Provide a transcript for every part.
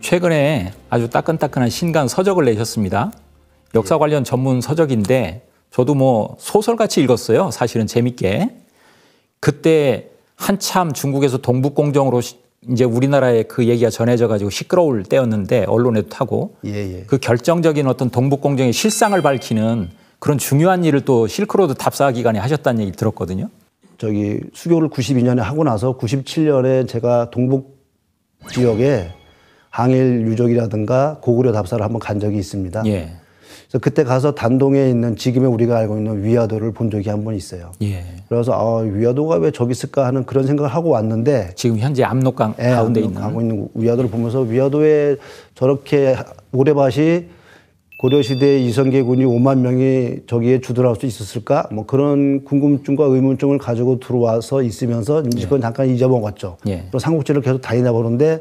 최근에 아주 따끈따끈한 신간 서적을 내셨습니다. 역사 예. 관련 전문 서적인데 저도 뭐 소설같이 읽었어요. 사실은 재밌게. 그때 한참 중국에서 동북공정으로 이제 우리나라에 그 얘기가 전해져 가지고 시끄러울 때였는데 언론에도 타고 예, 예. 그 결정적인 어떤 동북공정의 실상을 밝히는 그런 중요한 일을 또 실크로드 답사 기간에 하셨다는 얘기 들었거든요. 저기 수교를 92년에 하고 나서 97년에 제가 동북 지역에 항일 유적이라든가 고구려 답사를 한번 간 적이 있습니다. 예. 그래서 그때 가서 단동에 있는 지금의 우리가 알고 있는 위화도를 본 적이 한 번 있어요. 예. 그래서 아, 위화도가 왜 저기 있을까 하는 그런 생각을 하고 왔는데 지금 현재 압록강 예, 가운데 있는 가고 있는 위화도를 보면서 위화도에 저렇게 오래밭이 고려시대 이성계 군이 5만 명이 저기에 주둔할 수 있었을까? 뭐 그런 궁금증과 의문증을 가지고 들어와서 있으면서 예. 그건 예. 잠깐 잊어먹었죠. 예. 그리고 삼국지를 계속 다니다 보는데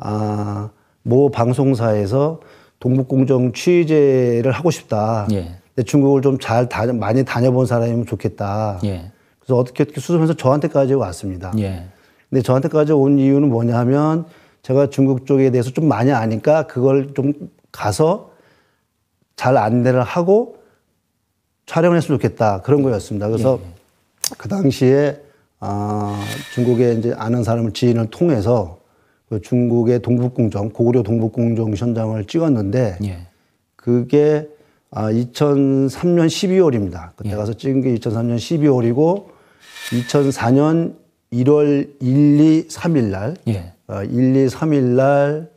아, 모 방송사에서 동북공정 취재를 하고 싶다. 예. 근데 중국을 좀잘 많이 다녀본 사람이면 좋겠다. 예. 그래서 어떻게 어떻게 수습해서 저한테까지 왔습니다. 예. 근데 저한테까지 온 이유는 뭐냐 하면 제가 중국 쪽에 대해서 좀 많이 아니까 그걸 좀 가서 잘 안내를 하고 촬영을 했으면 좋겠다. 그런 거였습니다. 그래서 예. 그 당시에 아, 중국에 이제 아는 사람을 지인을 통해서 그 중국의 동북공정 고구려 동북공정 현장을 찍었는데 예. 그게 아 2003년 12월입니다. 그때 예. 가서 찍은 게 2003년 12월이고 2004년 1월 1, 2, 3일 날 예. 어, 1, 2, 3일 날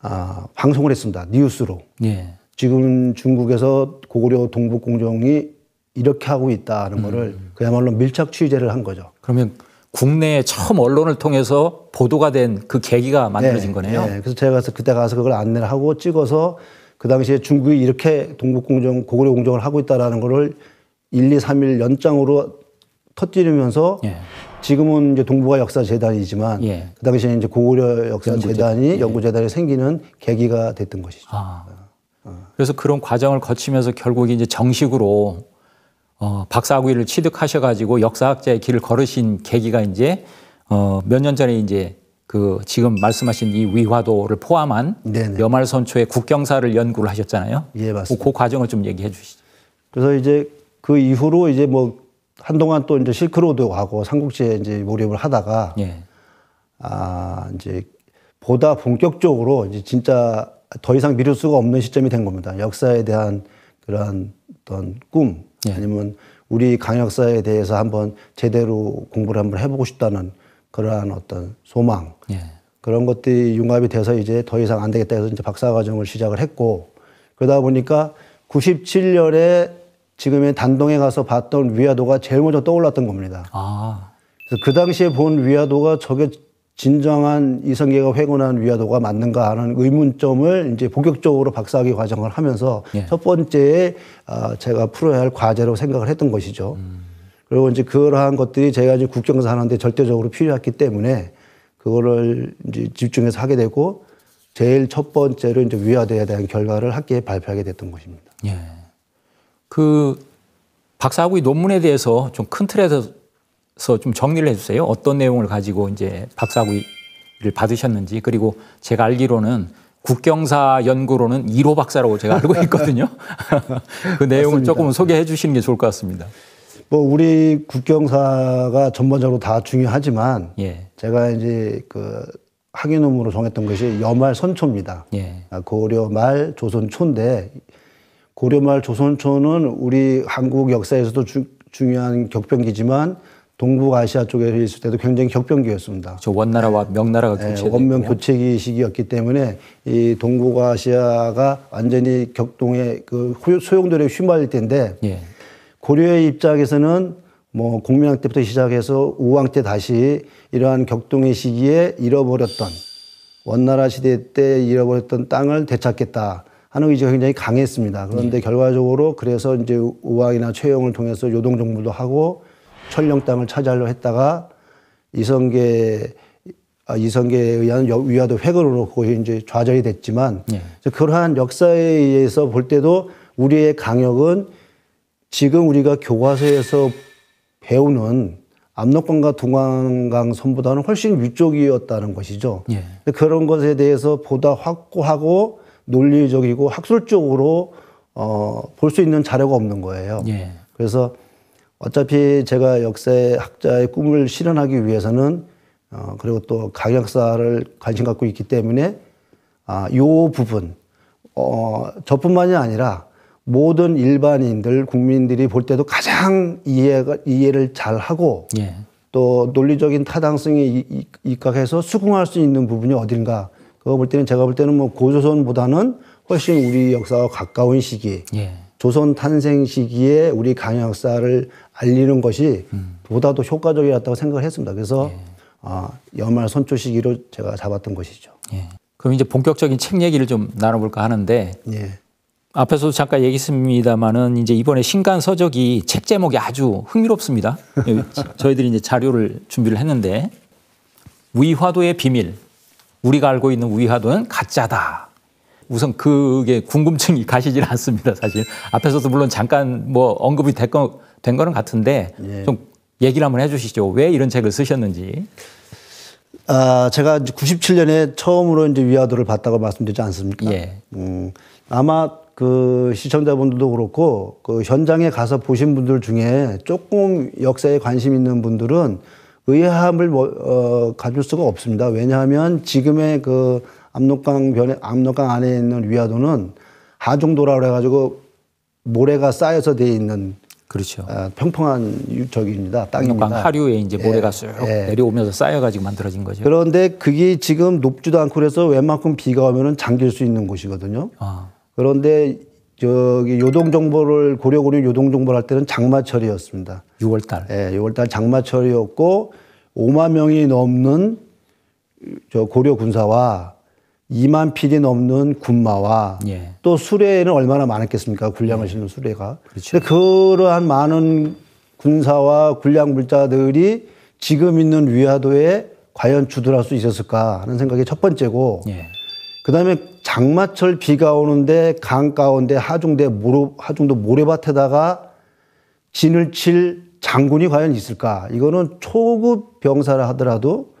아, 방송을 했습니다. 뉴스로. 예. 지금 중국에서 고구려 동북공정이 이렇게 하고 있다는 음. 거를 그야말로 밀착 취재를 한 거죠. 그러면 국내에 처음 언론을 통해서 보도가 된 그 계기가 만들어진 네, 거네요. 네. 그래서 제가 가서 그때 가서 그걸 안내를 하고 찍어서 그 당시에 중국이 이렇게 동북공정, 고구려 공정을 하고 있다라는 거를 1, 2, 3일 연장으로 터뜨리면서 예. 지금은 이제 동북아 역사 재단이지만 예. 그 당시에 이제 고구려 역사 재단이 예. 연구 재단이 생기는 계기가 됐던 것이죠. 아, 어. 그래서 그런 과정을 거치면서 결국 이제 정식으로 어, 박사학위를 취득하셔가지고 역사학자의 길을 걸으신 계기가 이제 어, 몇 년 전에 이제 그 지금 말씀하신 이 위화도를 포함한 네 여말선초의 국경사를 연구를 하셨잖아요. 예 그 맞습니다. 그, 그 과정을 좀 얘기해 주시죠. 그래서 이제 그 이후로 이제 뭐 한동안 또 이제 실크로드 하고 삼국지에 이제 몰입을 하다가 예. 아 이제 보다 본격적으로 이제 진짜 더 이상 미룰 수가 없는 시점이 된 겁니다. 역사에 대한 그러한 어떤 꿈 예. 아니면 우리 강역사에 대해서 한번 제대로 공부를 한번 해보고 싶다는 그러한 어떤 소망 예. 그런 것들이 융합이 돼서 이제 더 이상 안 되겠다 해서 이제 박사 과정을 시작을 했고 그러다 보니까 97년에 지금의 단동에 가서 봤던 위화도가 제일 먼저 떠올랐던 겁니다. 아. 그래서 그 당시에 본 위화도가 저게 진정한 이성계가 회군한 위화도가 맞는가 하는 의문점을 이제 본격적으로 박사학위 과정을 하면서 예. 첫 번째에 아, 제가 풀어야 할 과제로 생각을 했던 것이죠. 음. 그리고 이제 그러한 것들이 제가 이제 국정사 하는데 절대적으로 필요했기 때문에 그거를 이제 집중해서 하게 되고 제일 첫 번째로 이제 위화도에 대한 결과를 학계에 발표하게 됐던 것입니다. 예. 그 박사학위 논문에 대해서 좀 큰 틀에서 그래 서좀 정리를 해주세요. 어떤 내용을 가지고 이제 박사학위를 받으셨는지 그리고 제가 알기로는 국경사 연구로는 1호 박사라고 제가 알고 있거든요. 그 내용을 조금 소개해 주시는 게 좋을 것 같습니다. 뭐 우리 국경사가 전반적으로 다 중요하지만 예. 제가 이제 그 학위놈으로 정했던 것이 여말 선초입니다. 예. 아, 고려 말 조선 초인데 고려 말 조선 초는 우리 한국 역사에서도 주, 중요한 격변기지만 동북아시아 쪽에 있을 때도 굉장히 격변기였습니다. 저 원나라와 명나라가 네, 예, 교체 원명 교체기 시기였기 때문에 이 동북아시아가 완전히 격동의 그 소용돌이에 휘말릴 때인데 예. 고려의 입장에서는 뭐 공민왕 때부터 시작해서 우왕 때 다시 이러한 격동의 시기에 잃어버렸던 원나라 시대 때 잃어버렸던 땅을 되찾겠다 하는 의지가 굉장히 강했습니다. 그런데 예. 결과적으로 그래서 이제 우왕이나 최영을 통해서 요동 정부도 하고 철령 땅을 차지하려 했다가 이성계 아, 이성계에 의한 위화도 획으로 그것이 제 좌절이 됐지만 예. 그러한 역사에 의해서 볼 때도 우리의 강역은 지금 우리가 교과서에서 배우는 압록강과 동강강 선보다는 훨씬 위쪽이었다는 것이죠. 예. 그런 것에 대해서 보다 확고하고 논리적이고 학술적으로 어, 볼 수 있는 자료가 없는 거예요. 예. 그래서 어차피 제가 역사학자의 꿈을 실현하기 위해서는 어, 그리고 또 강역사를 관심 갖고 있기 때문에 아, 요 부분 어, 저뿐만이 아니라 모든 일반인들 국민들이 볼 때도 가장 이해가 이해를 잘 하고 예. 또 논리적인 타당성이 입각해서 수긍할 수 있는 부분이 어딘가 그거 볼 때는 제가 볼 때는 뭐 고조선보다는 훨씬 우리 역사와 가까운 시기 예. 조선 탄생 시기에 우리 강양 역사를 알리는 것이 보다 더 효과적이었다고 생각을 했습니다. 그래서 예. 아, 연말 선초 시기로 제가 잡았던 것이죠. 예. 그럼 이제 본격적인 책 얘기를 좀 나눠볼까 하는데 예. 앞에서도 잠깐 얘기했습니다만은 이제 이번에 신간 서적이 책 제목이 아주 흥미롭습니다. 예, 저희들이 이제 자료를 준비를 했는데 위화도의 비밀 우리가 알고 있는 위화도는 가짜다 우선 그게 궁금증이 가시질 않습니다, 사실. 앞에서도 물론 잠깐 뭐 언급이 됐건, 된 거는 같은데 예. 좀 얘기를 한번 해주시죠. 왜 이런 책을 쓰셨는지. 아, 제가 97년에 처음으로 이제 위화도를 봤다고 말씀드리지 않습니까? 예. 음, 아마 그 시청자분들도 그렇고 그 현장에 가서 보신 분들 중에 조금 역사에 관심 있는 분들은 의아함을 뭐, 어, 가질 수가 없습니다. 왜냐하면 지금의 그 압록강 변에 압록강 안에 있는 위화도는 하중도라고 해가지고 모래가 쌓여서 돼 있는 그렇죠. 어, 평평한 저기입니다. 땅입니다. 압록강 하류에 이제 모래가 예, 쑥 예. 내려오면서 쌓여가지고 만들어진 거죠. 그런데 그게 지금 높지도 않고 그래서 웬만큼 비가 오면은 잠길 수 있는 곳이거든요. 아. 그런데 저기 요동 정보를 고려고려 요동 정보를 할 때는 장마철이었습니다. 6월달. 예, 6월달 장마철이었고 5만 명이 넘는 저 고려 군사와 2만 필이 넘는 군마와 예. 또 수레는 얼마나 많았겠습니까? 군량을 실는 예. 수레가. 그렇죠. 그러한 많은 군사와 군량 물자들이 지금 있는 위화도에 과연 주둔할 수 있었을까 하는 생각이 첫 번째고 예. 그다음에 장마철 비가 오는데 강 가운데 하중대 모래 하중도 모래밭에다가 진을 칠 장군이 과연 있을까 이거는 초급 병사를 하더라도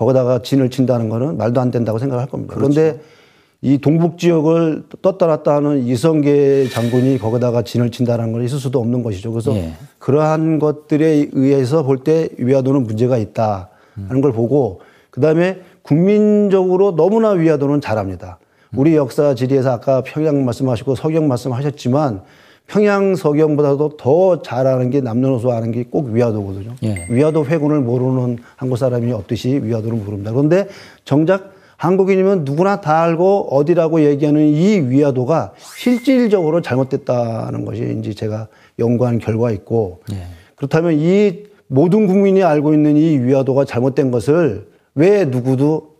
거기다가 진을 친다는 거는 말도 안 된다고 생각할 겁니다. 그렇죠. 그런데 이 동북 지역을 떴다 놨다 하는 이성계 장군이 거기다가 진을 친다는 건 있을 수도 없는 것이죠. 그래서 예. 그러한 것들에 의해서 볼 때 위화도는 문제가 있다 하는 음. 걸 보고 그다음에 국민적으로 너무나 위화도는 잘합니다. 우리 역사 지리에서 아까 평양 말씀하시고 서경 말씀하셨지만 평양서경보다도더 잘하는 게 남녀노소 아는 게 꼭 위화도거든요. 예. 위화도 회군을 모르는 한국 사람이 없듯이 위화도를 모릅니다. 그런데 정작 한국인이면 누구나 다 알고 어디라고 얘기하는 이 위화도가 실질적으로 잘못됐다는 것이 이제 제가 연구한 결과 있고 예. 그렇다면 이 모든 국민이 알고 있는 이 위화도가 잘못된 것을 왜 누구도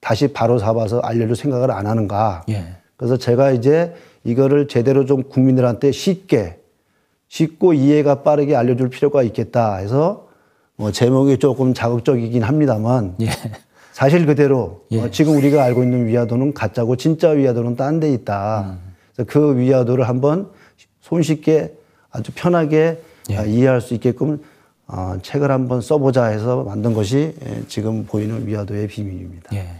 다시 바로 잡아서 알려줄 생각을 안 하는가. 예. 그래서 제가 이제 이거를 제대로 좀 국민들한테 쉽게 쉽고 이해가 빠르게 알려줄 필요가 있겠다 해서 뭐 제목이 조금 자극적이긴 합니다만 예. 사실 그대로 예. 어 지금 우리가 알고 있는 위화도는 가짜고 진짜 위화도는 딴 데 있다. 음. 그래서 그 위화도를 한번 손쉽게 아주 편하게 예. 아, 이해할 수 있게끔 어 책을 한번 써보자 해서 만든 것이 예, 지금 보이는 위화도의 비밀입니다. 예.